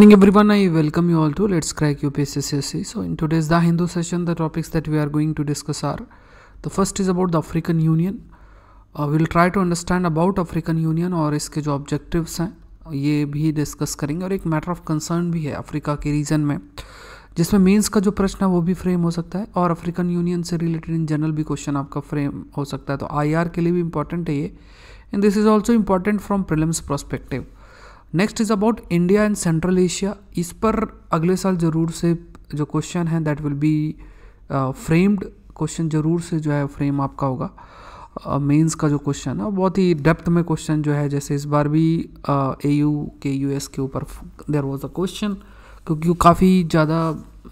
morning everyone i welcome you all to let's crack upsssc so in today's the hindu session the topics that we are going to discuss are the first is about the african union uh, we will try to understand about african union or its key objectives hain ye bhi discuss karenge aur ek matter of concern bhi hai africa ke region mein jisme means ka jo prashna wo bhi frame ho sakta hai aur african union se related in general bhi question aapka frame ho sakta hai to ir ke liye bhi important hai ye and this is also important from prelims perspective next is about India and Central Asia इस पर अगले साल ज़रूर से जो question है that will be framed question ज़रूर से जो है फ्रेम आपका होगा मेंस uh, का जो क्वेश्चन है बहुत ही डेप्थ में क्वेश्चन जो है जैसे इस बार भी A uh, U K U S के ऊपर देर वॉज अ क्वेश्चन क्योंकि काफ़ी ज़्यादा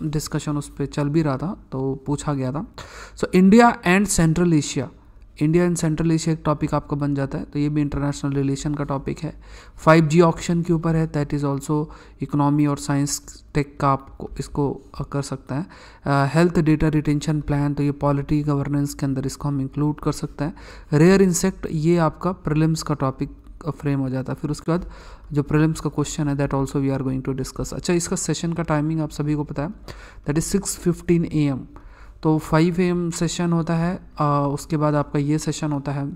डिस्कशन उस पर चल भी रहा था तो पूछा गया था so India and Central Asia India and Central Asia एक टॉपिक आपका बन जाता है तो ये भी इंटरनेशनल रिलेशन का टॉपिक है 5G ऑप्शन के ऊपर है दैट इज़ ऑल्सो इकोनॉमी और साइंस टेक का आपको इसको कर सकते हैं हेल्थ डेटा रिटेंशन प्लान तो ये पॉलिटी गवर्नेंस के अंदर इसको हम इंक्लूड कर सकते हैं रेयर इंसेक्ट ये आपका प्रिलिम्स का टॉपिक फ्रेम uh, हो जाता है फिर उसके बाद जो प्रिलिम्स का क्वेश्चन है that also we are going to discuss अच्छा इसका सेशन का टाइमिंग आप सभी को पता है that is six fifteen A M तो फाइव एम सेशन होता है आ, उसके बाद आपका ये सेशन होता है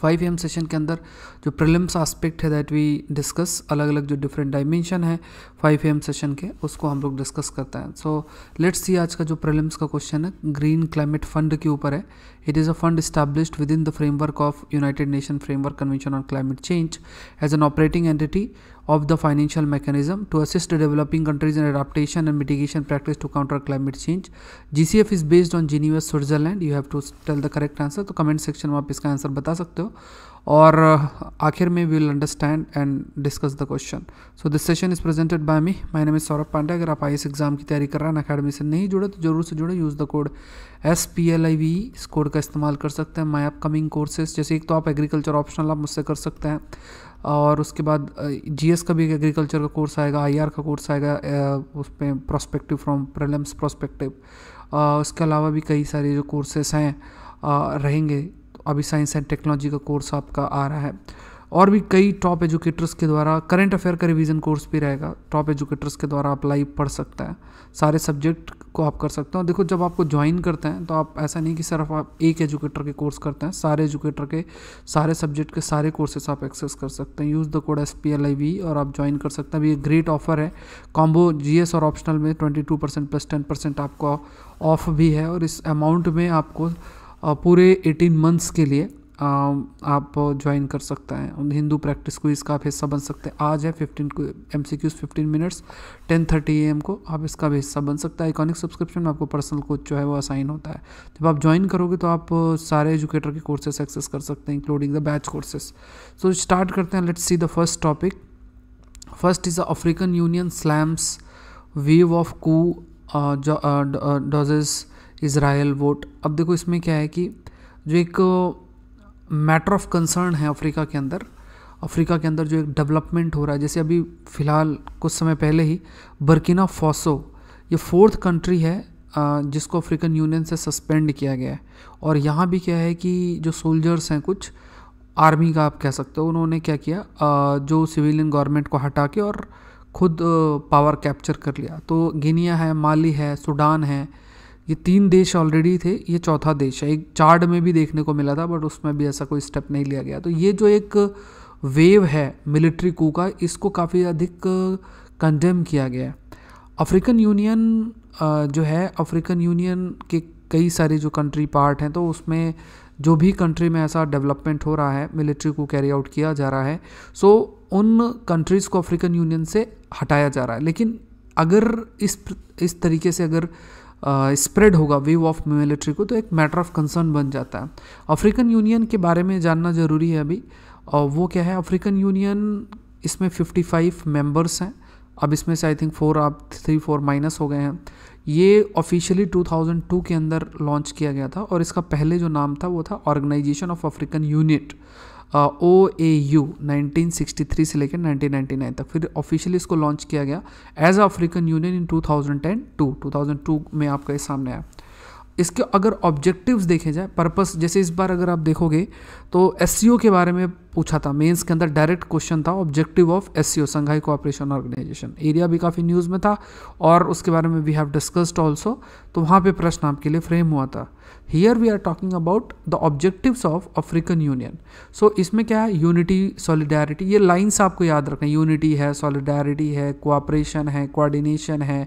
फाइव एम सेशन के अंदर जो प्रिलिम्स आस्पेक्ट है दैट वी डिस्कस अलग अलग जो डिफरेंट डायमेंशन है फाइव एम सेशन के उसको हम लोग डिस्कस करते हैं सो लेट्स सी आज का जो प्रिलिम्स का क्वेश्चन है ग्रीन क्लाइमेट फंड के ऊपर है it is a fund established within the framework of United Nation framework convention on climate change as an operating entity of the financial mechanism to assist developing countries in adaptation and mitigation practice to counter climate change gcf is based on geneva switzerland you have to tell the correct answer to so comment section mein aap iska answer bata sakte ho aur आखिर में we will understand and discuss the question so this session is presented by me my name is Saurabh Pandey अगर आप आई exam की तैयारी कर रहे हैं academy से नहीं जुड़े तो जरूर से जुड़े use the code S P L I V इस कोड का इस्तेमाल कर सकते हैं माई अपकमिंग कोर्सेज जैसे एक तो आप एग्रीकल्चर ऑप्शनल आप मुझसे और उसके बाद जीएस का भी एग्रीकल्चर का कोर्स आएगा आईआर का कोर्स आएगा उस पर प्रोस्पेक्टिव फ्रॉम प्रलम्स प्रोस्पेक्टिव उसके अलावा भी कई सारे जो कोर्सेस हैं रहेंगे अभी साइंस एंड टेक्नोलॉजी का कोर्स आपका आ रहा है और भी कई टॉप एजुकेटर्स के द्वारा करंट अफेयर का रिवीजन कोर्स भी रहेगा टॉप एजुकेटर्स के द्वारा आप लाइव पढ़ सकता है सारे सब्जेक्ट को आप कर सकते हैं देखो जब आपको ज्वाइन करते हैं तो आप ऐसा नहीं कि सिर्फ आप एक एजुकेटर के कोर्स करते हैं सारे एजुकेटर के सारे सब्जेक्ट के सारे कोर्सेस आप एक्सेस कर सकते हैं use the code S P L I V और आप ज्वाइन कर सकते हैं अभी ये ग्रेट ऑफर है कॉम्बो जी एस और ऑप्शनल में twenty two percent plus ten percent आपको ऑफ भी है और इस अमाउंट में आपको पूरे एटीन मंथ्स के लिए आप ज्वाइन कर सकते हैं हिंदू प्रैक्टिस को इसका आप हिस्सा बन सकते हैं आज है फिफ्टीन को M C Qs fifteen minutes ten thirty A M को आप इसका भी हिस्सा बन सकता है आइकॉनिक सब्सक्रिप्शन में आपको पर्सनल कोच जो है वो असाइन होता है जब आप ज्वाइन करोगे तो आप सारे एजुकेटर के कोर्सेस एक्सेस कर सकते हैं including the batch courses so start करते हैं let's see the first topic first is the African Union slams wave of coup dodges Israel vote अब देखो इसमें क्या है कि जो एक मैटर ऑफ कंसर्न है अफ्रीका के अंदर अफ्रीका के अंदर जो एक डेवलपमेंट हो रहा है जैसे अभी फ़िलहाल कुछ समय पहले ही बर्किना फोसो ये फोर्थ कंट्री है जिसको अफ्रीकन यूनियन से सस्पेंड किया गया है और यहाँ भी क्या है कि जो सोल्जर्स हैं कुछ आर्मी का आप कह सकते हो उन्होंने क्या किया जो सिविलियन गवर्नमेंट को हटा के और खुद पावर कैप्चर कर लिया तो गिनिया है माली है सूडान है ये तीन देश ऑलरेडी थे ये चौथा देश है एक चार्ड में भी देखने को मिला था बट उसमें भी ऐसा कोई स्टेप नहीं लिया गया तो ये जो एक वेव है मिलिट्री कू का इसको काफ़ी अधिक कंडेम uh, किया गया है अफ्रीकन यूनियन uh, जो है अफ्रीकन यूनियन के कई सारे जो कंट्री पार्ट हैं तो उसमें जो भी कंट्री में ऐसा डेवलपमेंट हो रहा है मिलिट्री को कैरी आउट किया जा रहा है सो so, उन कंट्रीज़ को अफ्रीकन यूनियन से हटाया जा रहा है लेकिन अगर इस इस तरीके से अगर स्प्रेड होगा वेव ऑफ मिलिट्री को तो एक मैटर ऑफ कंसर्न बन जाता है अफ्रीकन यूनियन के बारे में जानना ज़रूरी है अभी और वो क्या है अफ्रीकन यूनियन इसमें 55 मेंबर्स हैं अब इसमें से आई थिंक फोर आप थ्री फोर माइनस हो गए हैं ये ऑफिशियली 2002 के अंदर लॉन्च किया गया था और इसका पहले जो नाम था वो था organisation of African unit O A U nineteen से लेकर 1999 तक फिर ऑफिशियली इसको लॉन्च किया गया as African Union in 2010 to 2002 में आपका ये सामने आया इसके अगर ऑब्जेक्टिव्स देखे जाए पर्पस जैसे इस बार अगर आप देखोगे तो एस के बारे में पूछा था मेंस के अंदर डायरेक्ट क्वेश्चन था objective of S C O Shanghai cooperation organisation area भी काफ़ी न्यूज़ में था और उसके बारे में वी हैव डिस्कस्ड ऑल्सो तो वहाँ पे प्रश्न आपके लिए फ्रेम हुआ था here we are talking about the objectives of African Union so इसमें क्या है यूनिटी सॉलिडारिटी ये लाइन्स आपको याद रखें यूनिटी है सॉलिडारिटी है कोऑपरेशन है कोऑर्डिनेशन है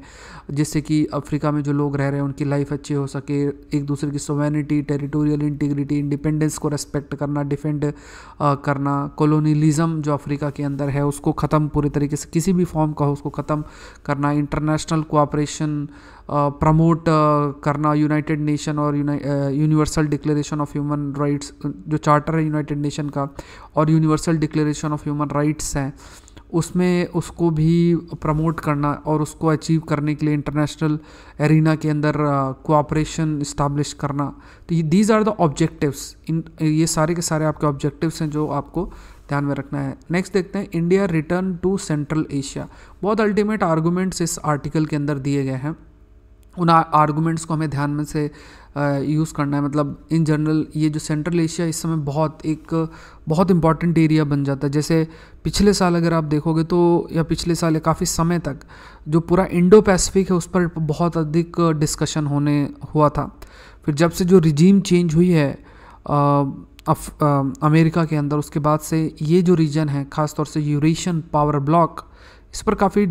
जिससे कि अफ्रीका में जो लोग रह रहे हैं उनकी लाइफ अच्छी हो सके एक दूसरे की सोवेनिटी टेरिटोरियल इंटीग्रिटी इंडिपेंडेंस को रेस्पेक्ट करना डिफेंड uh, करना करना कॉलोनीलिज़म जो अफ्रीका के अंदर है उसको ख़त्म पूरे तरीके से किसी भी फॉर्म का हो उसको ख़त्म करना इंटरनेशनल कोऑपरेशन प्रमोट करना यूनाइटेड नेशन और universal declaration of human rights जो चार्टर है यूनाइटेड नेशन का और universal declaration of human rights हैं उसमें उसको भी प्रमोट करना और उसको अचीव करने के लिए इंटरनेशनल एरिना के अंदर कोऑपरेशन uh, इस्टाब्लिश करना तो दीज आर द ऑब्जेक्टिव्स इन ये सारे के सारे आपके ऑब्जेक्टिव्स हैं जो आपको ध्यान में रखना है नेक्स्ट देखते हैं India return to Central Asia बहुत अल्टीमेट आर्गूमेंट्स इस आर्टिकल के अंदर दिए गए हैं उन आर्गूमेंट्स को हमें ध्यान में से यूज़ करना है मतलब इन जनरल ये जो सेंट्रल एशिया इस समय बहुत एक बहुत इंपॉर्टेंट एरिया बन जाता है जैसे पिछले साल अगर आप देखोगे तो या पिछले साल या काफ़ी समय तक जो पूरा इंडो पैसिफिक है उस पर बहुत अधिक डिस्कशन होने हुआ था फिर जब से जो रिजीम चेंज हुई है अफ, अमेरिका के अंदर उसके बाद से ये जो रीजन है ख़ासतौर से यूरेशियन पावर ब्लॉक इस पर काफ़ी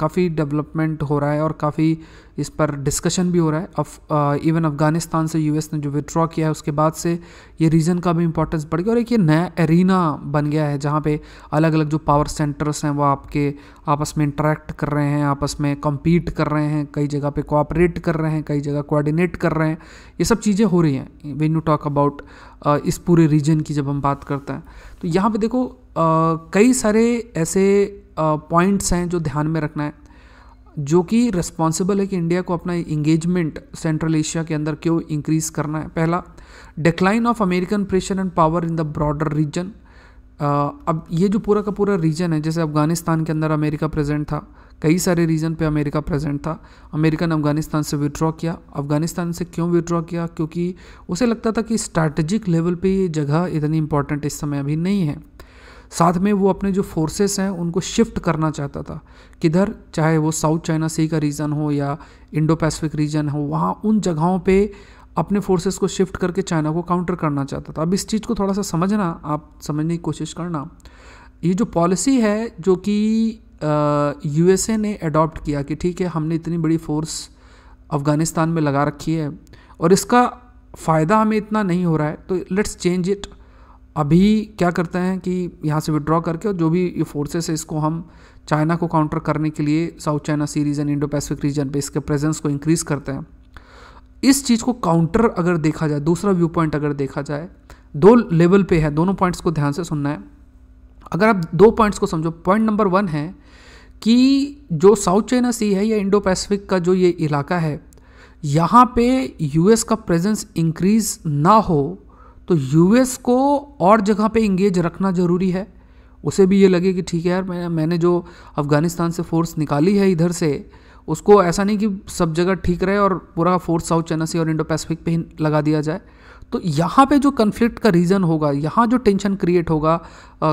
काफ़ी डेवलपमेंट हो रहा है और काफ़ी इस पर डिस्कशन भी हो रहा है अफ इवन अफ़गानिस्तान से यूएस ने जो विड्रॉ किया है उसके बाद से ये रीजन का भी इंपॉर्टेंस बढ़ गया और एक ये नया एरिना बन गया है जहाँ पे अलग अलग जो पावर सेंटर्स हैं वो आपके आपस में इंटरेक्ट कर रहे हैं आपस में कम्पीट कर रहे हैं कई जगह पर कोऑपरेट कर रहे हैं कई जगह कोऑर्डिनेट कर रहे हैं ये सब चीज़ें हो रही हैं वेन यू टॉक अबाउट इस पूरे रीजन की जब हम बात करते हैं तो यहाँ पर देखो कई सारे ऐसे पॉइंट्स हैं जो ध्यान में रखना है जो कि रिस्पॉन्सिबल है कि इंडिया को अपना इंगेजमेंट सेंट्रल एशिया के अंदर क्यों इंक्रीज करना है पहला decline of American pressure and power in the broader region अब ये जो पूरा का पूरा रीजन है जैसे अफगानिस्तान के अंदर अमेरिका प्रेजेंट था कई सारे रीजन पे अमेरिका प्रेजेंट था अमेरिका ने अफगानिस्तान से विड्रॉ किया अफगानिस्तान से क्यों विड्रॉ किया क्योंकि उसे लगता था कि स्ट्रैटेजिक लेवल पे ये जगह इतनी इंपॉर्टेंट इस समय अभी नहीं है साथ में वो अपने जो फोर्सेस हैं उनको शिफ्ट करना चाहता था किधर चाहे वो साउथ चाइना सी का रीजन हो या इंडो पैसिफिक रीजन हो वहाँ उन जगहों पे अपने फोर्सेस को शिफ्ट करके चाइना को काउंटर करना चाहता था अब इस चीज़ को थोड़ा सा समझना आप समझने की कोशिश करना ये जो पॉलिसी है जो कि यू ने अडॉप्ट किया कि ठीक है हमने इतनी बड़ी फोर्स अफ़गानिस्तान में लगा रखी है और इसका फ़ायदा हमें इतना नहीं हो रहा है तो लेट्स चेंज इट अभी क्या करते हैं कि यहाँ से विड्रॉ करके और जो भी ये फोर्सेस है इसको हम चाइना को काउंटर करने के लिए South China Sea region Indo Pacific region पे इसके प्रेजेंस को इंक्रीज़ करते हैं इस चीज़ को काउंटर अगर देखा जाए दूसरा व्यू पॉइंट अगर देखा जाए दो लेवल पे है दोनों पॉइंट्स को ध्यान से सुनना है अगर आप दो पॉइंट्स को समझो पॉइंट नंबर वन है कि जो साउथ चाइना सी है या इंडो पैसिफिक का जो ये इलाका है यहाँ पे यूएस का प्रेजेंस इंक्रीज ना हो तो यूएस को और जगह पे इंगेज रखना ज़रूरी है उसे भी ये लगे कि ठीक है यार मैं मैंने जो अफ़गानिस्तान से फोर्स निकाली है इधर से उसको ऐसा नहीं कि सब जगह ठीक रहे और पूरा फोर्स साउथ चाइना सी और इंडो पैसिफिक पे ही लगा दिया जाए तो यहाँ पे जो कन्फ्लिक्ट का रीज़न होगा यहाँ जो टेंशन क्रिएट होगा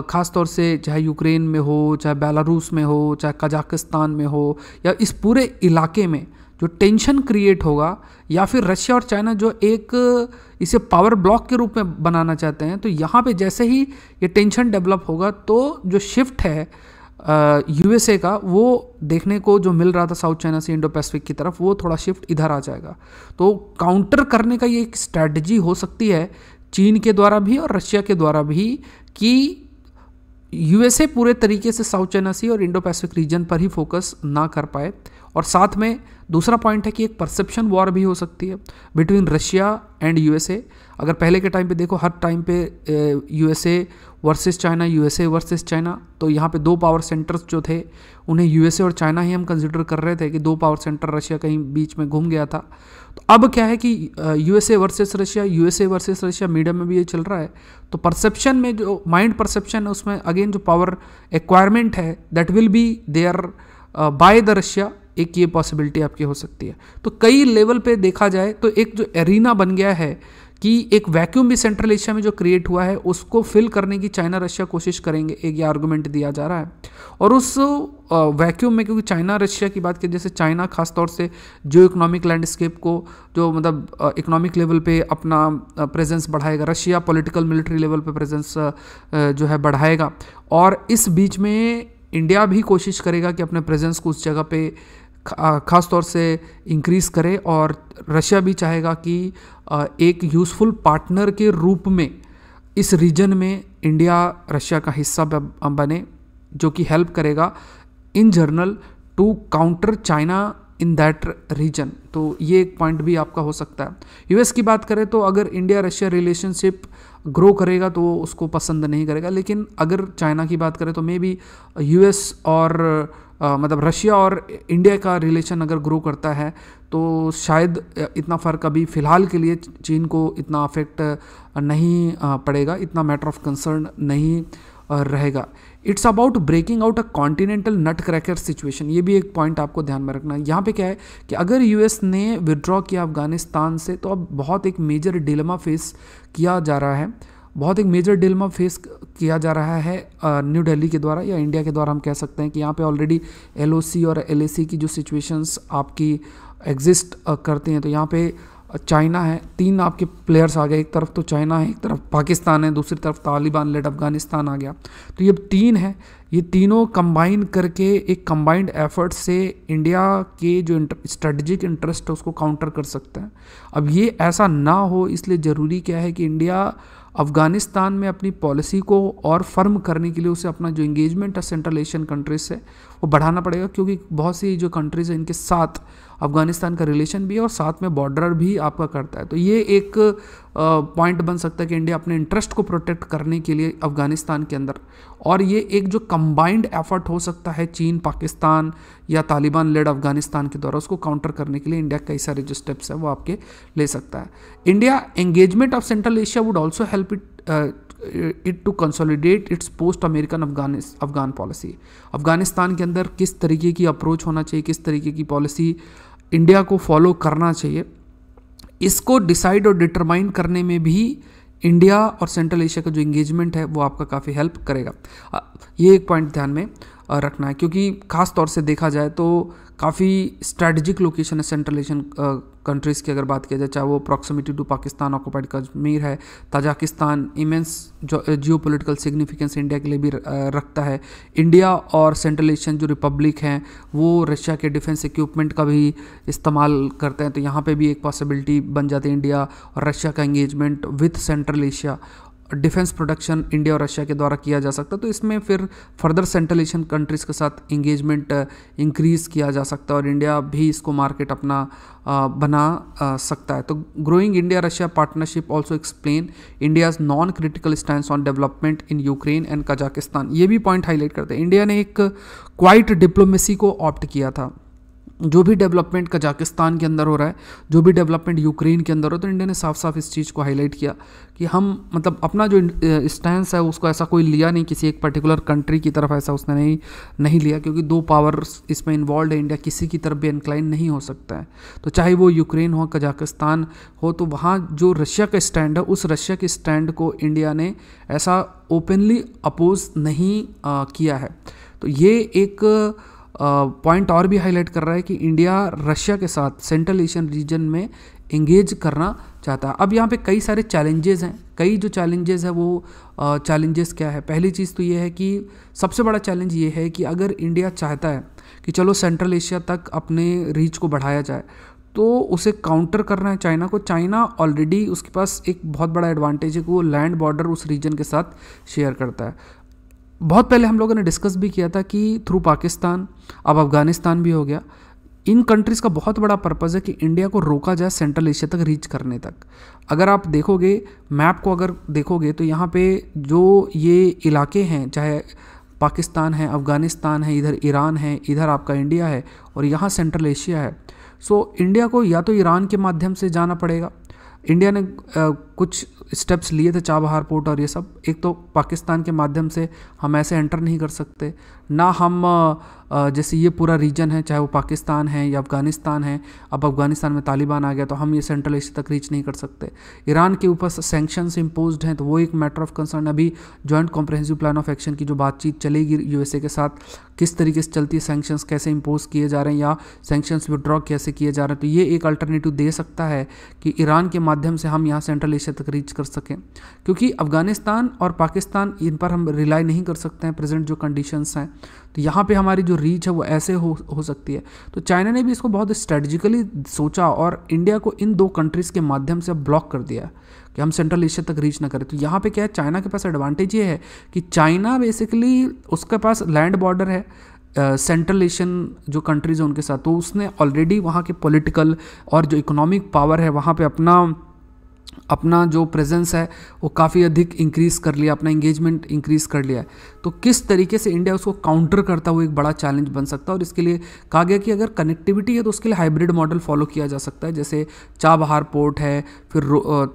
ख़ास तौर से चाहे यूक्रेन में हो चाहे बेलारूस में हो चाहे कजाकिस्तान में हो या इस पूरे इलाके में जो टेंशन क्रिएट होगा या फिर रशिया और चाइना जो एक इसे पावर ब्लॉक के रूप में बनाना चाहते हैं तो यहाँ पे जैसे ही ये टेंशन डेवलप होगा तो जो शिफ्ट है यूएसए का वो देखने को जो मिल रहा था साउथ चाइना से इंडो पैसिफिक की तरफ वो थोड़ा शिफ्ट इधर आ जाएगा तो काउंटर करने का ये एक स्ट्रैटी हो सकती है चीन के द्वारा भी और रशिया के द्वारा भी कि यूएसए पूरे तरीके से साउथ चाइना सी और इंडो पैसिफिक रीजन पर ही फोकस ना कर पाए और साथ में दूसरा पॉइंट है कि एक परसेप्शन वॉर भी हो सकती है बिटवीन रशिया एंड यूएसए अगर पहले के टाइम पे देखो हर टाइम पे USA versus China USA versus China तो यहाँ पे दो पावर सेंटर्स जो थे उन्हें यूएसए और चाइना ही हम कंसिडर कर रहे थे कि दो पावर सेंटर रशिया कहीं बीच में घूम गया था तो अब क्या है कि USA versus Russia USA versus Russia media में भी ये चल रहा है तो परसेप्शन में जो माइंड परसेप्शन है उसमें अगेन जो पावर एक्वायरमेंट है that will be there by the Russia एक ये पॉसिबिलिटी आपकी हो सकती है तो कई लेवल पे देखा जाए तो एक जो एरिना बन गया है कि एक वैक्यूम भी सेंट्रल एशिया में जो क्रिएट हुआ है उसको फिल करने की चाइना रशिया कोशिश करेंगे एक ये आर्गूमेंट दिया जा रहा है और उस वैक्यूम में क्योंकि चाइना रशिया की बात की जैसे चाइना खासतौर से जो इकोनॉमिक लैंडस्केप को जो मतलब इकोनॉमिक लेवल पे अपना प्रेजेंस बढ़ाएगा रशिया पॉलिटिकल मिलिट्री लेवल पे प्रेजेंस जो है बढ़ाएगा और इस बीच में इंडिया भी कोशिश करेगा कि अपने प्रेजेंस को उस जगह पे ख़ास तौर से इंक्रीज़ करे और रशिया भी चाहेगा कि एक यूज़फुल पार्टनर के रूप में इस रीजन में इंडिया रशिया का हिस्सा बने जो कि हेल्प करेगा in general to counter China in that region तो ये एक पॉइंट भी आपका हो सकता है यूएस की बात करें तो अगर इंडिया रशिया रिलेशनशिप ग्रो करेगा तो वो उसको पसंद नहीं करेगा लेकिन अगर चाइना की बात करें तो मे बी यूएस और आ, मतलब रशिया और इंडिया का रिलेशन अगर ग्रो करता है तो शायद इतना फ़र्क अभी फ़िलहाल के लिए चीन को इतना अफेक्ट नहीं पड़ेगा इतना मैटर ऑफ कंसर्न नहीं रहेगा it's about breaking out a continental nutcracker situation ये भी एक पॉइंट आपको ध्यान में रखना है यहाँ पे क्या है कि अगर यूएस ने विदड्रॉ किया अफगानिस्तान से तो अब बहुत एक मेजर डिलमा फेस किया जा रहा है बहुत एक मेजर डिलमा फेस किया जा रहा है न्यू दिल्ली के द्वारा या इंडिया के द्वारा हम कह सकते हैं कि यहाँ पे ऑलरेडी एल और एल की जो सिचुएशंस आपकी एग्जिस्ट करती हैं तो यहाँ पे चाइना है तीन आपके प्लेयर्स आ गए एक तरफ तो चाइना है एक तरफ पाकिस्तान है दूसरी तरफ तालिबान लेड अफगानिस्तान आ गया तो ये तीन है ये तीनों कंबाइन करके एक कंबाइंड एफर्ट से इंडिया के जो स्ट्रेटजिक इंटरेस्ट है उसको काउंटर कर सकते हैं अब ये ऐसा ना हो इसलिए ज़रूरी क्या है कि इंडिया अफ़गानिस्तान में अपनी पॉलिसी को और फर्म करने के लिए उसे अपना जो इंगेजमेंट है सेंट्रल एशियन कंट्रीज से वो बढ़ाना पड़ेगा क्योंकि बहुत सी जो कंट्रीज़ हैं इनके साथ अफ़गानिस्तान का रिलेशन भी है और साथ में बॉर्डर भी आपका करता है तो ये एक पॉइंट बन सकता है कि इंडिया अपने इंटरेस्ट को प्रोटेक्ट करने के लिए अफ़गानिस्तान के अंदर और ये एक जो कंबाइंड एफर्ट हो सकता है चीन पाकिस्तान या तालिबान लेड अफगानिस्तान के द्वारा उसको काउंटर करने के लिए इंडिया कई सारे जो स्टेप्स हैं वो आपके ले सकता है India engagement of Central Asia would also help it it to consolidate its post American Afghan Afghan policy Afghanistan के अंदर किस तरीके की अप्रोच होना चाहिए किस तरीके की पॉलिसी इंडिया को फॉलो करना चाहिए इसको डिसाइड और डिटरमाइन करने में भी इंडिया और सेंट्रल एशिया का जो इंगेजमेंट है वो आपका काफ़ी हेल्प करेगा ये एक पॉइंट ध्यान में रखना है क्योंकि ख़ास तौर से देखा जाए तो काफ़ी स्ट्रैटेजिक लोकेशन है सेंट्रल एशियन कंट्रीज़ की अगर बात किया जाए चाहे वो proximity to Pakistan occupied Kashmir है ताजाकिस्तान इमेंस जो जियो पोलिटिकल सिग्निफिकेंस इंडिया के लिए भी रखता है इंडिया और सेंट्रल एशियन जो रिपब्लिक हैं वो रशिया के डिफेंस इक्विपमेंट का भी इस्तेमाल करते हैं तो यहाँ पर भी एक पॉसिबिलिटी बन जाती है इंडिया और रशिया का engagement with Central Asia defence production India और रशिया के द्वारा किया जा सकता है तो इसमें फिर फर्दर सेंट्रल एशियन कंट्रीज़ के साथ इंगेजमेंट इंक्रीज़ uh, किया जा सकता है और इंडिया भी इसको मार्केट अपना uh, बना uh, सकता है तो growing India Russia partnership also explain India's non critical stand on development in Ukraine and Kazakhstan ये भी पॉइंट हाईलाइट करते हैं इंडिया ने एक क्वाइट डिप्लोमेसी को ऑप्ट किया था जो भी डेवलपमेंट कजाकिस्तान के अंदर हो रहा है जो भी डेवलपमेंट यूक्रेन के अंदर हो तो इंडिया ने साफ साफ इस चीज़ को हाईलाइट किया कि हम मतलब अपना जो स्टैंड है उसको ऐसा कोई लिया नहीं किसी एक पर्टिकुलर कंट्री की तरफ ऐसा उसने नहीं नहीं लिया क्योंकि दो पावर इसमें इन्वॉल्व है इंडिया किसी की तरफ भी इंक्लाइन नहीं हो सकता है तो चाहे वो यूक्रेन हो कजाकिस्तान हो तो वहाँ जो रशिया का स्टैंड है उस रशिया के स्टैंड को इंडिया ने ऐसा ओपनली अपोज नहीं आ, किया है तो ये एक पॉइंट और भी हाईलाइट कर रहा है कि इंडिया रशिया के साथ सेंट्रल एशियन रीजन में इंगेज करना चाहता है अब यहाँ पे कई सारे चैलेंजेस हैं कई जो चैलेंजेस हैं वो चैलेंजेस क्या है पहली चीज़ तो ये है कि सबसे बड़ा चैलेंज ये है कि अगर इंडिया चाहता है कि चलो सेंट्रल एशिया तक अपने रीच को बढ़ाया जाए तो उसे काउंटर करना है चाइना को चाइना ऑलरेडी उसके पास एक बहुत बड़ा एडवांटेज है कि वो लैंड बॉर्डर उस रीजन के साथ शेयर करता है बहुत पहले हम लोगों ने डिस्कस भी किया था कि थ्रू पाकिस्तान अब अफ़गानिस्तान भी हो गया इन कंट्रीज़ का बहुत बड़ा पर्पज़ है कि इंडिया को रोका जाए सेंट्रल एशिया तक रीच करने तक अगर आप देखोगे मैप को अगर देखोगे तो यहाँ पे जो ये इलाके हैं चाहे पाकिस्तान है अफ़गानिस्तान है इधर ईरान है इधर आपका इंडिया है और यहाँ सेंट्रल एशिया है सो इंडिया को या तो ईरान के माध्यम से जाना पड़ेगा इंडिया ने कुछ स्टेप्स लिए थे चाबहार पोर्ट और ये सब एक तो पाकिस्तान के माध्यम से हम ऐसे एंटर नहीं कर सकते ना हम जैसे ये पूरा रीजन है चाहे वो पाकिस्तान है या अफ़गानिस्तान है अब अफ़गानिस्तान में तालिबान आ गया तो हम ये सेंट्रल एशिया तक रीच नहीं कर सकते ईरान के ऊपर सेंक्शंस इम्पोज हैं तो वो एक मैटर ऑफ कंसर्न अभी joint comprehensive plan of action की जो बातचीत चलेगी यूएसए के साथ किस तरीके से चलती है सेंक्शंस कैसे इम्पोज किए जा रहे हैं या सेंक्शंस विदड्रॉ कैसे किए जा रहे हैं तो ये एक अल्टरनेटिव दे सकता है कि ईरान के माध्यम से हम यहाँ सेंट्रल एशिया तक रीच कर सकें क्योंकि अफ़गानिस्तान और पाकिस्तान इन पर हम रिलाई नहीं कर सकते हैं प्रेजेंट जो कंडीशंस हैं तो यहाँ पे हमारी जो रीच है वो ऐसे हो हो सकती है तो चाइना ने भी इसको बहुत स्ट्रेटजिकली सोचा और इंडिया को इन दो कंट्रीज़ के माध्यम से ब्लॉक कर दिया कि हम सेंट्रल एशिया तक रीच ना करें तो यहाँ पे क्या है चाइना के पास एडवांटेज ये है कि चाइना बेसिकली उसके पास लैंड बॉर्डर है सेंट्रल uh, एशियन जो कंट्रीज़ हैं उनके साथ तो उसने ऑलरेडी वहाँ के पॉलिटिकल और जो इकोनॉमिक पावर है वहाँ पे अपना अपना जो प्रेजेंस है वो काफ़ी अधिक इंक्रीज़ कर लिया अपना इंगेजमेंट इंक्रीज़ कर लिया तो किस तरीके से इंडिया उसको काउंटर करता हुआ एक बड़ा चैलेंज बन सकता है और इसके लिए कहा गया कि अगर कनेक्टिविटी है तो उसके लिए हाइब्रिड मॉडल फॉलो किया जा सकता है जैसे चाबहार पोर्ट है फिर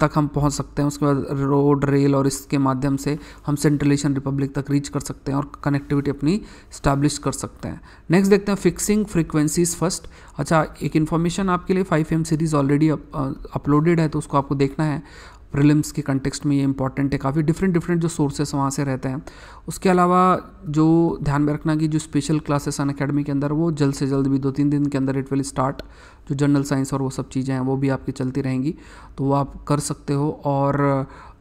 तक हम पहुंच सकते हैं उसके बाद रोड रेल और इसके माध्यम से हम सेंट्रल एशियन रिपब्लिक तक रीच कर सकते हैं और कनेक्टिविटी अपनी स्टैब्लिश कर सकते हैं नेक्स्ट देखते हैं फिक्सिंग फ्रिक्वेंसीज फर्स्ट अच्छा एक इन्फॉर्मेशन आपके लिए five M series already uploaded है तो उसको आपको देखना है प्रिलिम्स के कंटेक्सट में ये इंपॉर्टेंट है काफ़ी डिफरेंट डिफरेंट जो सोर्सेस वहाँ से रहते हैं उसके अलावा जो ध्यान में रखना कि जो स्पेशल क्लासेस अन अकेडमी के अंदर वो जल्द से जल्द भी दो तीन दिन के अंदर इट विल स्टार्ट जो जनरल साइंस और वो सब चीज़ें हैं वो भी आपकी चलती रहेंगी तो वो आप कर सकते हो और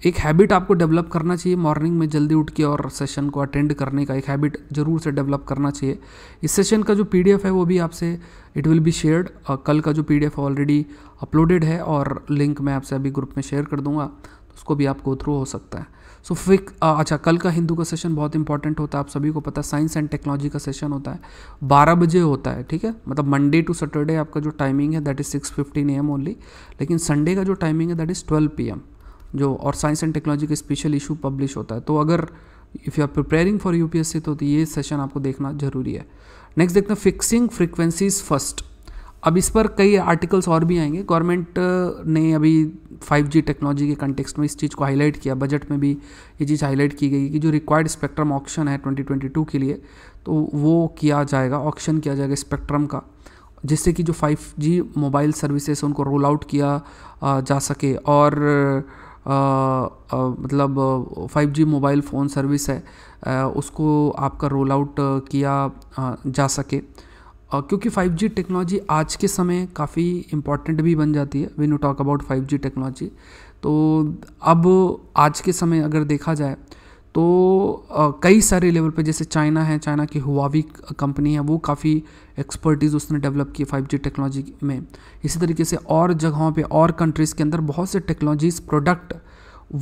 एक हैबिट आपको डेवलप करना चाहिए मॉर्निंग में जल्दी उठ के और सेशन को अटेंड करने का एक हैबिट ज़रूर से डेवलप करना चाहिए इस सेशन का जो पी है वो भी आपसे इट विल बी शेयर्ड कल का जो पी ऑलरेडी अपलोडेड है और लिंक मैं आपसे अभी ग्रुप में शेयर कर दूंगा तो उसको भी आप गो थ्रू हो सकता है सो so, फिक अच्छा कल का हिंदू का सेशन बहुत इंपॉर्टेंट होता है आप सभी को पता है साइंस एंड टेक्नोलॉजी का सेशन होता है बारह बजे होता है ठीक है मतलब मंडे टू सैटरडे आपका जो टाइमिंग है that is six fifteen M only लेकिन संडे का जो टाइमिंग है that is twelve P M जो और साइंस एंड टेक्नोलॉजी का स्पेशल इशू पब्लिश होता है तो अगर if you are preparing for you तो ये सेशन आपको देखना ज़रूरी है नेक्स्ट देखते हैं फिक्सिंग फ्रिक्वेंसीज फर्स्ट अब इस पर कई आर्टिकल्स और भी आएंगे गवर्नमेंट uh, ने अभी 5G टेक्नोलॉजी के कंटेक्सट में इस चीज़ को हाईलाइट किया बजट में भी ये चीज़ हाईलाइट की गई कि जो रिक्वायर्ड स्पेक्ट्रम ऑक्शन है 2022 के लिए तो वो किया जाएगा ऑक्शन किया जाएगा स्पेक्ट्रम का जिससे कि जो 5G मोबाइल सर्विसेज उनको रोल आउट किया uh, जा सके और मतलब 5G मोबाइल फ़ोन सर्विस है उसको आपका रोल आउट किया जा सके क्योंकि 5G टेक्नोलॉजी आज के समय काफ़ी इम्पॉर्टेंट भी बन जाती है we know talk about 5G technology तो अब आज के समय अगर देखा जाए तो कई सारे लेवल पे जैसे चाइना है चाइना की हुआवी कंपनी है वो काफ़ी एक्सपर्टीज़ उसने डेवलप की 5G टेक्नोलॉजी में इसी तरीके से और जगहों पे और कंट्रीज़ के अंदर बहुत से टेक्नोलॉजीज़ प्रोडक्ट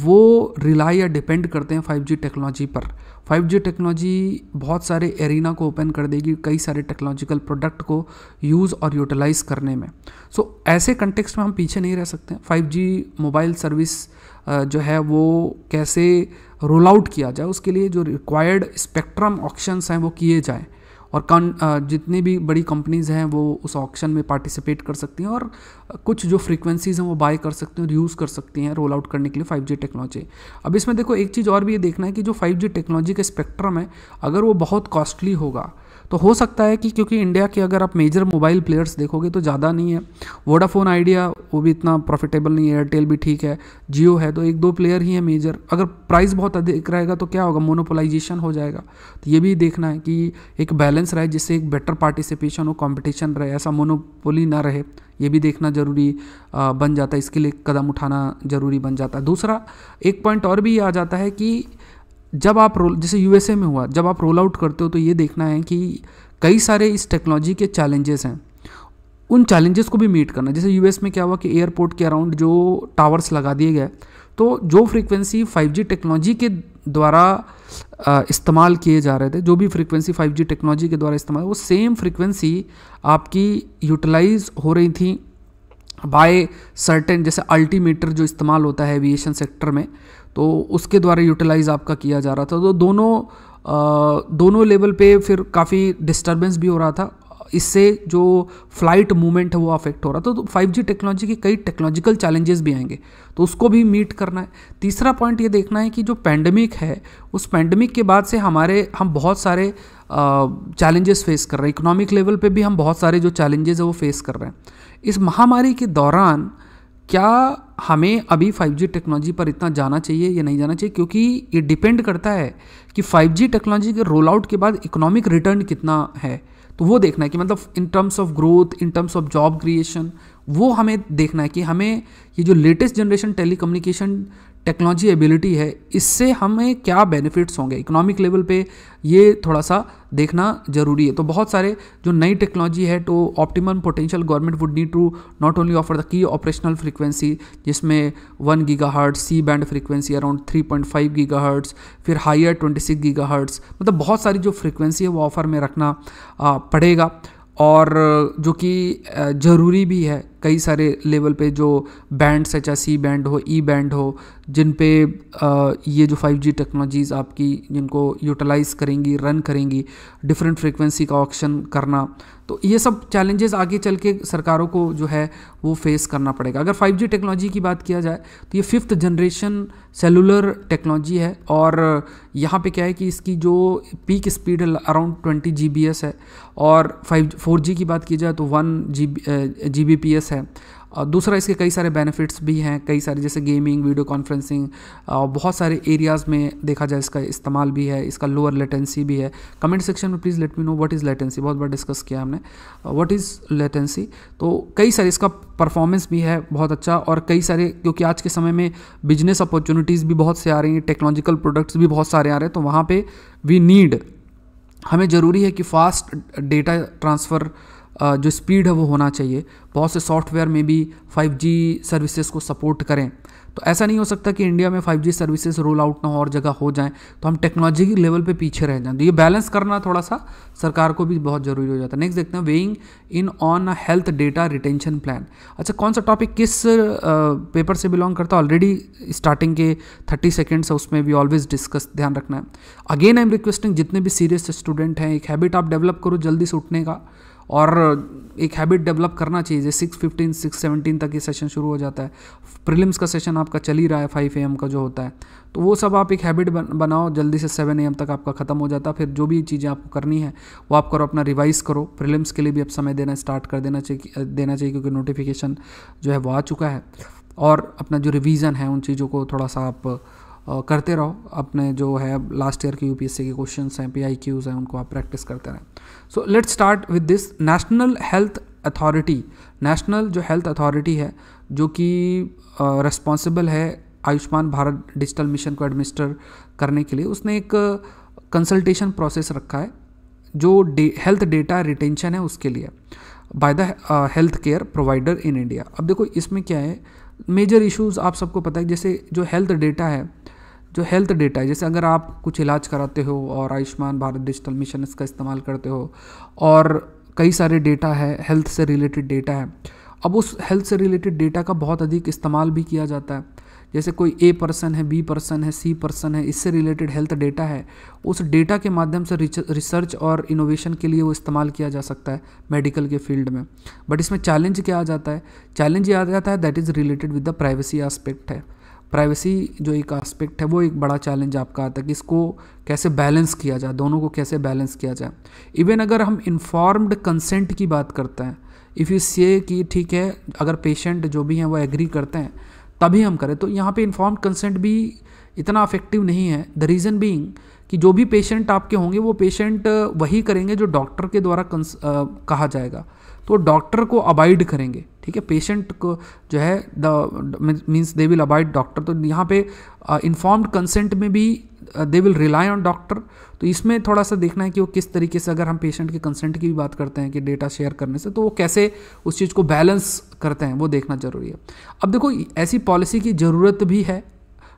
वो रिलाई या डिपेंड करते हैं 5G टेक्नोलॉजी पर 5G टेक्नोलॉजी बहुत सारे एरिना को ओपन कर देगी कई सारे टेक्नोलॉजिकल प्रोडक्ट को यूज़ और यूटिलाइज करने में सो so, ऐसे कंटेक्स्ट में हम पीछे नहीं रह सकते 5G मोबाइल सर्विस जो है वो कैसे रोल आउट किया जाए उसके लिए जो रिक्वायर्ड स्पेक्ट्रम ऑप्शंस हैं वो किए जाएँ और कन जितनी भी बड़ी कंपनीज़ हैं वो उस ऑक्शन में पार्टिसिपेट कर सकती हैं और कुछ जो फ्रीक्वेंसीज़ हैं वो बाय कर सकती हैं और यूज़ कर सकती हैं रोल आउट करने के लिए 5G टेक्नोलॉजी अब इसमें देखो एक चीज़ और भी ये देखना है कि जो 5G टेक्नोलॉजी का स्पेक्ट्रम है अगर वो बहुत कॉस्टली होगा तो हो सकता है कि क्योंकि इंडिया के अगर आप मेजर मोबाइल प्लेयर्स देखोगे तो ज़्यादा नहीं है वोडाफोन आइडिया वो भी इतना प्रॉफिटेबल नहीं है एयरटेल भी ठीक है जियो है तो एक दो प्लेयर ही है मेजर अगर प्राइस बहुत अधिक रहेगा तो क्या होगा मोनोपोलाइजेशन हो जाएगा तो ये भी देखना है कि एक बैलेंस रहे जिससे एक बेटर पार्टिसिपेशन और कॉम्पिटिशन रहे ऐसा मोनोपोली ना रहे ये भी देखना ज़रूरी बन जाता है इसके लिए कदम उठाना ज़रूरी बन जाता है दूसरा एक पॉइंट और भी आ जाता है कि जब आप रोल जैसे यूएसए में हुआ जब आप रोल आउट करते हो तो ये देखना है कि कई सारे इस टेक्नोलॉजी के चैलेंजेस हैं उन चैलेंजेस को भी मीट करना जैसे यूएस में क्या हुआ कि एयरपोर्ट के अराउंड जो टावर्स लगा दिए गए तो जो फ्रीक्वेंसी 5G टेक्नोलॉजी के द्वारा इस्तेमाल किए जा रहे थे जो भी फ्रीक्वेंसी 5G टेक्नोलॉजी के द्वारा इस्तेमाल वो सेम फ्रीक्वेंसी आपकी यूटिलाइज हो रही थी बाय सर्टेन जैसे अल्टीमीटर जो इस्तेमाल होता है एविएशन सेक्टर में तो उसके द्वारा यूटिलाइज़ आपका किया जा रहा था तो दोनों आ, दोनों लेवल पे फिर काफ़ी डिस्टर्बेंस भी हो रहा था इससे जो फ्लाइट मूवमेंट है वो अफेक्ट हो रहा था तो फाइव जी टेक्नोलॉजी के कई टेक्नोलॉजिकल चैलेंजेस भी आएंगे तो उसको भी मीट करना है तीसरा पॉइंट ये देखना है कि जो पैंडमिक है उस पैंडमिक के बाद से हमारे हम बहुत सारे चैलेंजेस फेस कर रहे हैं इकोनॉमिक लेवल पे भी हम बहुत सारे जो चैलेंजेस है वो फेस कर रहे हैं इस महामारी के दौरान क्या हमें अभी 5G टेक्नोलॉजी पर इतना जाना चाहिए या नहीं जाना चाहिए क्योंकि ये डिपेंड करता है कि 5G टेक्नोलॉजी के रोल आउट के बाद इकोनॉमिक रिटर्न कितना है तो वो देखना है कि मतलब in terms of growth in terms of job creation वो हमें देखना है कि हमें ये जो latest generation telecommunication technology ability है इससे हमें क्या बेनिफिट्स होंगे इकोनॉमिक लेवल पे ये थोड़ा सा देखना जरूरी है तो बहुत सारे जो नई टेक्नोलॉजी है तो optimum potential government would need to not only offer the key operational frequency जिसमें one gigahertz C band frequency around three point five gigahertz फिर higher twenty six gigahertz मतलब बहुत सारी जो frequency है वो offer में रखना पड़ेगा और जो कि ज़रूरी भी है कई सारे लेवल पे जो बैंड्स है चाहे सी बैंड हो ई e बैंड हो जिन पे ये जो 5G टेक्नोलॉजीज़ आपकी जिनको यूटिलाइज़ करेंगी रन करेंगी डिफरेंट फ्रीक्वेंसी का ऑक्शन करना तो ये सब चैलेंजेस आगे चल के सरकारों को जो है वो फेस करना पड़ेगा अगर 5G टेक्नोलॉजी की बात किया जाए तो ये फिफ्थ जनरेशन सेलुलर टेक्नोलॉजी है और यहाँ पे क्या है कि इसकी जो peak speed around twenty G है और फाइव फोर की बात की जाए तो one G G B P S service है और दूसरा इसके कई सारे बेनिफिट्स भी हैं कई सारे जैसे गेमिंग वीडियो कॉन्फ्रेंसिंग बहुत सारे एरियाज़ में देखा जाए इसका इस्तेमाल भी है इसका लोअर लेटेंसी भी है कमेंट सेक्शन में please let me know what is latency बहुत बार डिस्कस किया हमने व्हाट इज़ लेटेंसी तो कई सारे इसका परफॉर्मेंस भी है बहुत अच्छा और कई सारे क्योंकि आज के समय में बिजनेस अपॉर्चुनिटीज़ भी बहुत से आ रही हैं टेक्नोलॉजिकल प्रोडक्ट्स भी बहुत सारे आ रहे हैं तो वहाँ पर वी नीड हमें ज़रूरी है कि फास्ट डेटा ट्रांसफ़र जो स्पीड है वो होना चाहिए बहुत से सॉफ्टवेयर में भी 5G सर्विसेज को सपोर्ट करें तो ऐसा नहीं हो सकता कि इंडिया में 5G सर्विसेज रोल आउट ना हो और जगह हो जाएं तो हम टेक्नोलॉजी के लेवल पे पीछे रह जाएं तो ये बैलेंस करना थोड़ा सा सरकार को भी बहुत ज़रूरी हो जाता है नेक्स्ट देखते हैं weighing in on health data retention plan अच्छा कौन सा टॉपिक किस पेपर से बिलोंग करता है ऑलरेडी स्टार्टिंग के थर्टी सेकेंड्स है उसमें भी ऑलवेज डिस्कस ध्यान रखना है अगेन आई एम रिक्वेस्टिंग जितने भी सीरियस स्टूडेंट हैं एक हैबिट आप डेवलप करो जल्दी से उठने का और एक हैबिट डेवलप करना चाहिए जैसे सिक्स फिफ्टीन सिक्स सेवनटीन तक ये सेशन शुरू हो जाता है प्रिलिम्स का सेशन आपका चल ही रहा है फाइव ए का जो होता है तो वो सब आप एक हैबिट बनाओ जल्दी से सेवन ए तक आपका ख़त्म हो जाता है फिर जो भी चीज़ें आपको करनी है वो आप करो अपना रिवाइज़ करो प्रिलिम्स के लिए भी आप समय देना स्टार्ट कर देना चाहिए देना चाहिए क्योंकि नोटिफिकेशन जो है वो आ चुका है और अपना जो रिवीज़न है उन चीज़ों को थोड़ा सा आप करते रहो अपने जो है लास्ट ईयर के यू पी एस सी के क्वेश्चन हैं पी आई क्यूज हैं उनको आप प्रैक्टिस करते रहें so let's start with this national health authority national जो हेल्थ अथॉरिटी है जो कि रेस्पॉन्सिबल है आयुष्मान भारत डिजिटल मिशन को एडमिनिस्टर करने के लिए उसने एक कंसल्टेशन प्रोसेस रखा है जो डे हेल्थ डेटा रिटेंशन है उसके लिए by the health care provider in India अब देखो इसमें क्या है मेजर इश्यूज आप सबको पता है जैसे जो हेल्थ डेटा है जो हेल्थ डेटा है जैसे अगर आप कुछ इलाज कराते हो और आयुष्मान भारत डिजिटल मिशन इसका इस्तेमाल करते हो और कई सारे डेटा है हेल्थ से रिलेटेड डेटा है अब उस हेल्थ से रिलेटेड डेटा का बहुत अधिक इस्तेमाल भी किया जाता है जैसे कोई ए पर्सन है बी पर्सन है सी पर्सन है इससे रिलेटेड हेल्थ डेटा है उस डेटा के माध्यम से रिसर्च और इनोवेशन के लिए वो इस्तेमाल किया जा सकता है मेडिकल के फील्ड में बट इसमें चैलेंज क्या आ जाता है चैलेंज ये आ जाता है that is related with the privacy aspect है प्राइवेसी जो एक आस्पेक्ट है वो एक बड़ा चैलेंज आपका आता है कि इसको कैसे बैलेंस किया जाए दोनों को कैसे बैलेंस किया जाए इवन अगर हम इन्फॉर्म्ड कंसेंट की बात करते हैं इफ़ यू से कि ठीक है अगर पेशेंट जो भी हैं वो एग्री करते हैं तभी हम करें तो यहाँ पे इन्फॉर्म कंसेंट भी इतना अफेक्टिव नहीं है द रीज़न बींग कि जो भी पेशेंट आपके होंगे वो पेशेंट वही करेंगे जो डॉक्टर के द्वारा कहा जाएगा तो डॉक्टर को अवॉइड करेंगे ठीक है पेशेंट को जो है the means they will abide doctor तो यहाँ पे इन्फॉर्म्ड uh, कंसेंट में भी they will rely on doctor तो इसमें थोड़ा सा देखना है कि वो किस तरीके से अगर हम पेशेंट के कंसेंट की भी बात करते हैं कि डेटा शेयर करने से तो वो कैसे उस चीज़ को बैलेंस करते हैं वो देखना ज़रूरी है अब देखो ऐसी पॉलिसी की ज़रूरत भी है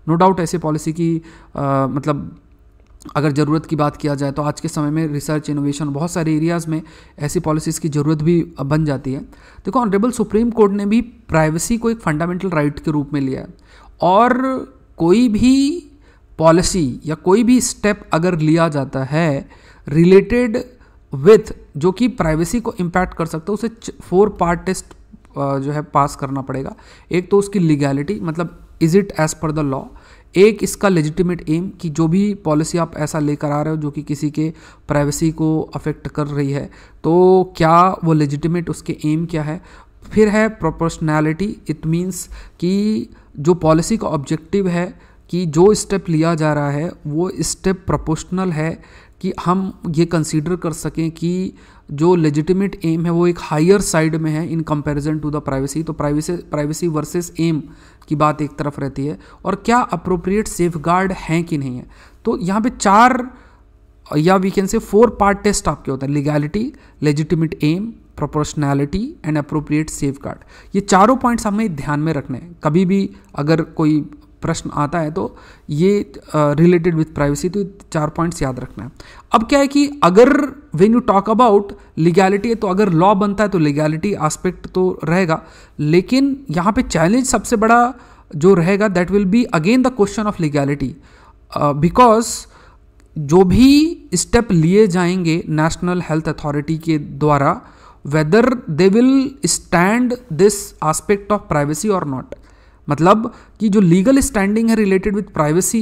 नो no डाउट ऐसी पॉलिसी की आ, uh, मतलब अगर ज़रूरत की बात किया जाए तो आज के समय में रिसर्च इनोवेशन बहुत सारे एरियाज़ में ऐसी पॉलिसीज़ की ज़रूरत भी बन जाती है देखो ऑनरेबल सुप्रीम कोर्ट ने भी प्राइवेसी को एक फंडामेंटल राइट के रूप में लिया है और कोई भी पॉलिसी या कोई भी स्टेप अगर लिया जाता है रिलेटेड विथ जो कि प्राइवेसी को इम्पैक्ट कर सकता है उसे फोर पार्ट टेस्ट जो है पास करना पड़ेगा एक तो उसकी लीगैलिटी मतलब is it as per the law एक इसका लेजिटिमेट एम कि जो भी पॉलिसी आप ऐसा लेकर आ रहे हो जो कि किसी के प्राइवेसी को अफेक्ट कर रही है तो क्या वो लेजिटिमेट उसके एम क्या है फिर है प्रोपोर्शनैलिटी इट मीन्स कि जो पॉलिसी का ऑब्जेक्टिव है कि जो स्टेप लिया जा रहा है वो स्टेप प्रोपोर्शनल है कि हम ये कंसीडर कर सकें कि जो लेजिटिमेट एम है वो एक हायर साइड में है in comparison to the privacy तो प्राइवेसी प्राइवेसी वर्सेस एम की बात एक तरफ रहती है और क्या अप्रोप्रिएट सेफ गार्ड हैं कि नहीं है तो यहाँ पे चार या we can say four part test आपके होते हैं legality legitimate aim proportionality and appropriate safeguard ये चारों पॉइंट्स हमें ध्यान में रखने हैं कभी भी अगर कोई प्रश्न आता है तो ये रिलेटेड विथ प्राइवेसी तो चार पॉइंट्स याद रखना है अब क्या है कि अगर when you talk about legality है तो अगर लॉ बनता है तो लीगैलिटी आस्पेक्ट तो रहेगा लेकिन यहाँ पे चैलेंज सबसे बड़ा जो रहेगा that will be again the question of legality because जो भी स्टेप लिए जाएंगे नेशनल हेल्थ अथॉरिटी के द्वारा whether they will stand this aspect of privacy और नॉट मतलब कि जो लीगल स्टैंडिंग है रिलेटेड विथ प्राइवेसी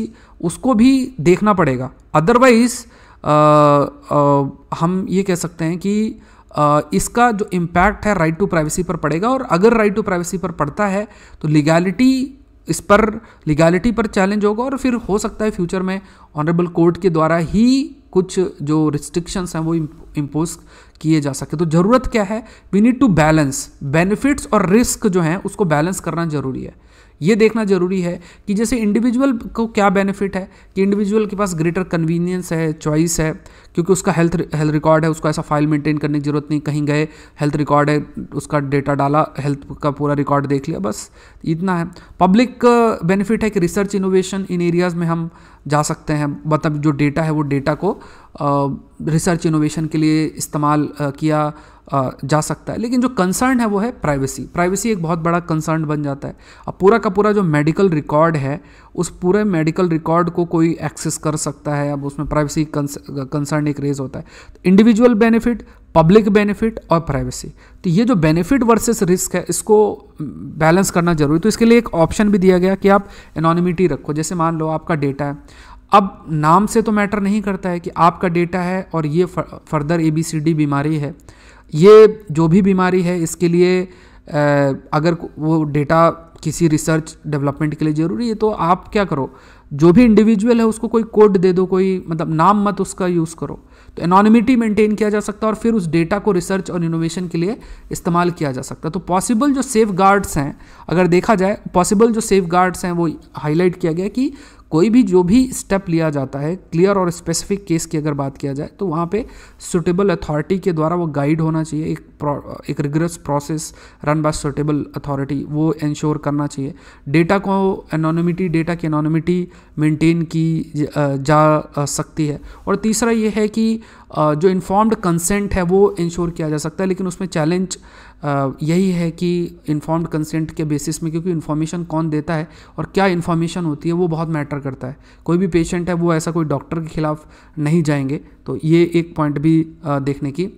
उसको भी देखना पड़ेगा अदरवाइज हम ये कह सकते हैं कि आ, इसका जो इम्पैक्ट है राइट टू प्राइवेसी पर पड़ेगा और अगर राइट टू प्राइवेसी पर पड़ता है तो लीगैलिटी इस पर लीगैलिटी पर चैलेंज होगा और फिर हो सकता है फ्यूचर में ऑनरेबल कोर्ट के द्वारा ही कुछ जो रिस्ट्रिक्शंस हैं वो इम्पोज किए जा सके तो ज़रूरत क्या है we need to balance benefits और रिस्क जो हैं उसको बैलेंस करना ज़रूरी है ये देखना ज़रूरी है कि जैसे इंडिविजुअल को क्या बेनिफिट है कि इंडिविजुअल के पास ग्रेटर कन्वीनियंस है चॉइस है क्योंकि उसका हेल्थ हेल्थ रिकॉर्ड है उसको ऐसा फाइल मेंटेन करने की ज़रूरत नहीं कहीं गए हेल्थ रिकॉर्ड है उसका डेटा डाला हेल्थ का पूरा रिकॉर्ड देख लिया बस इतना है पब्लिक बेनिफिट है कि रिसर्च इनोवेशन इन एरियाज़ में हम जा सकते हैं मतलब जो डेटा है वो डेटा को रिसर्च इनोवेशन के लिए इस्तेमाल किया जा सकता है लेकिन जो कंसर्न है वो है प्राइवेसी प्राइवेसी एक बहुत बड़ा कंसर्न बन जाता है अब पूरा का पूरा जो मेडिकल रिकॉर्ड है उस पूरे मेडिकल रिकॉर्ड को कोई एक्सेस कर सकता है अब उसमें प्राइवेसी कंसर्न एक रेज होता है इंडिविजुअल बेनिफिट पब्लिक बेनिफिट और प्राइवेसी तो ये जो बेनिफिट वर्सेस रिस्क है इसको बैलेंस करना जरूरी तो इसके लिए एक ऑप्शन भी दिया गया कि आप एनोनिमिटी रखो जैसे मान लो आपका डेटा है अब नाम से तो मैटर नहीं करता है कि आपका डेटा है और ये further A B C D बीमारी है ये जो भी बीमारी है इसके लिए अगर वो डेटा किसी रिसर्च डेवलपमेंट के लिए ज़रूरी है तो आप क्या करो जो भी इंडिविजुअल है उसको कोई कोड दे दो कोई मतलब नाम मत उसका यूज़ करो तो एनोनिमिटी मेंटेन किया जा सकता है और फिर उस डेटा को रिसर्च और इनोवेशन के लिए इस्तेमाल किया जा सकता है तो पॉसिबल जो सेफ गार्ड्स हैं अगर देखा जाए पॉसिबल जो सेफ गार्ड्स हैं वो हाईलाइट किया गया कि कोई भी जो भी स्टेप लिया जाता है क्लियर और स्पेसिफिक केस की अगर बात किया जाए तो वहाँ पे सुटेबल अथॉरिटी के द्वारा वो गाइड होना चाहिए एक एक redress process run by suitable authority वो इंश्योर करना चाहिए डेटा को एनोनिमिटी डेटा की एनोनिमिटी मेंटेन की जा सकती है और तीसरा ये है कि जो इन्फॉर्म्ड कंसेंट है वो इंश्योर किया जा सकता है लेकिन उसमें चैलेंज यही है कि इन्फॉर्म्ड कंसेंट के बेसिस में क्योंकि इन्फॉर्मेशन कौन देता है और क्या इन्फॉर्मेशन होती है वो बहुत मैटर करता है कोई भी पेशेंट है वो ऐसा कोई डॉक्टर के खिलाफ नहीं जाएंगे तो ये एक पॉइंट भी देखने की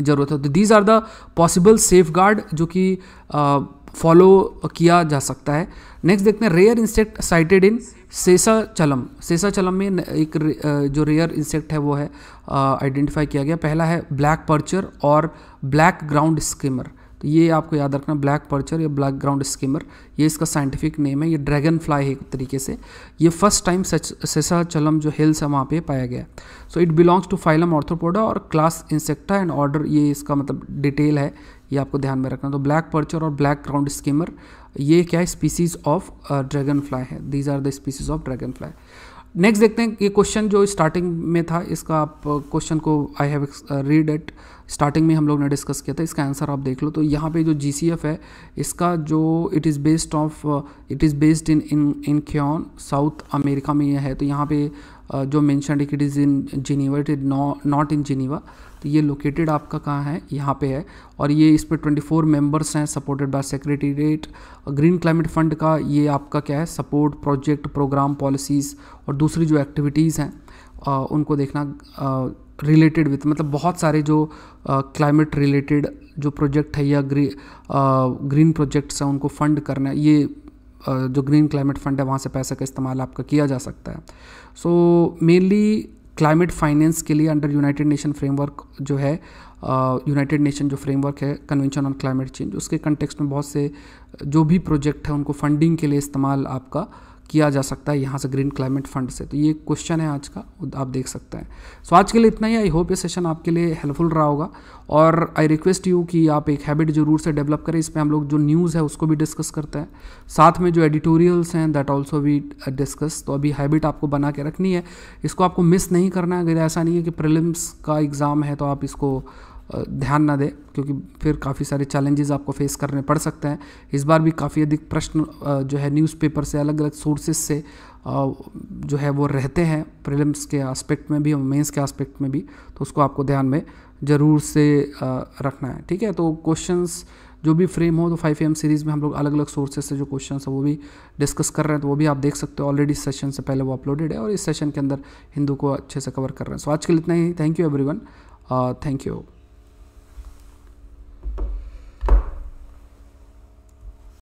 ज़रूरत है तो these are the possible safeguard जो कि फॉलो किया जा सकता है नेक्स्ट देखते हैं रेयर इंसेक्ट साइटेड इन सेसा चलम सेसा चलम में एक जो रेयर इंसेक्ट है वो है आइडेंटिफाई किया गया पहला है ब्लैक पर्चर और ब्लैक ग्राउंड स्किमर तो ये आपको याद रखना ब्लैक पर्चर या ब्लैक ग्राउंड स्किमर ये इसका साइंटिफिक नेम है ये ड्रैगन फ्लाई है एक तरीके से ये फर्स्ट टाइम सेसा चलम जो हिल्स है वहाँ पे पाया गया so it belongs to phylum Arthropoda और क्लास इंसेक्टा एंड ऑर्डर ये इसका मतलब डिटेल है ये आपको ध्यान में रखना तो ब्लैक पर्चर और ब्लैक ग्राउंड स्कीमर ये क्या है स्पीसीज ऑफ ड्रैगन फ्लाई है these are the species of dragonfly next देखते हैं ये क्वेश्चन जो स्टार्टिंग में था इसका आप क्वेश्चन को I have read at starting में हम लोग ने डिस्कस किया था इसका आंसर आप देख लो तो यहाँ पे जो जी है इसका जो it is based of it is based in in in क्योन साउथ अमेरिका में यह है तो यहाँ पे uh, जो mention it is in Geneva it is not in Geneva तो ये लोकेटेड आपका कहाँ है यहाँ पे है और ये इस पर ट्वेंटी फोर मेम्बर्स हैं supported by secretariat Green Climate Fund का ये आपका क्या है सपोर्ट प्रोजेक्ट प्रोग्राम पॉलिसीज़ और दूसरी जो एक्टिविटीज़ हैं उनको देखना रिलेटेड विथ मतलब बहुत सारे जो क्लाइमेट रिलेटेड जो प्रोजेक्ट है या ग्री, ग्रीन प्रोजेक्ट्स हैं उनको फंड करना ये जो ग्रीन क्लाइमेट फंड है वहाँ से पैसे का इस्तेमाल आपका किया जा सकता है सो मेनली क्लाइमेट फाइनेंस के लिए अंडर यूनाइटेड नेशन फ्रेमवर्क जो है यूनाइटेड नेशन जो फ्रेमवर्क है कन्वेंशन ऑन क्लाइमेट चेंज उसके कंटेक्स्ट में बहुत से जो भी प्रोजेक्ट है उनको फंडिंग के लिए इस्तेमाल आपका किया जा सकता है यहाँ से ग्रीन क्लाइमेट फंड से तो ये क्वेश्चन है आज का आप देख सकते हैं सो आज के लिए इतना ही आई होप ये सेशन आपके लिए हेल्पफुल रहा होगा और आई रिक्वेस्ट यू कि आप एक हैबिट जरूर से डेवलप करें इसमें हम लोग जो न्यूज़ है उसको भी डिस्कस करते हैं साथ में जो एडिटोरियल्स हैं दैट ऑल्सो भी डिस्कस तो अभी हैबिट आपको बना के रखनी है इसको आपको मिस नहीं करना है अगर ऐसा नहीं है कि प्रिलिम्स का एग्ज़ाम है तो आप इसको ध्यान ना दें क्योंकि फिर काफ़ी सारे चैलेंजेस आपको फेस करने पड़ सकते हैं इस बार भी काफ़ी अधिक प्रश्न जो है न्यूज़पेपर से अलग अलग सोर्सेज से जो है वो रहते हैं प्रिलिम्स के आस्पेक्ट में भी और मेंस के आस्पेक्ट में भी तो उसको आपको ध्यान में ज़रूर से रखना है ठीक है तो क्वेश्चंस जो भी फ्रेम हो तो फाइव एम सीरीज़ में हम लोग अलग अलग सोर्सेज से जो क्वेश्चन है वो भी डिस्कस कर रहे हैं तो वो भी आप देख सकते हो ऑलरेडी इस सेशन से पहले वो अपलोडेड है और इस सेशन के अंदर हिंदू को अच्छे से कवर कर रहे हैं सो so, आज के लिए इतना ही thank you everyone thank you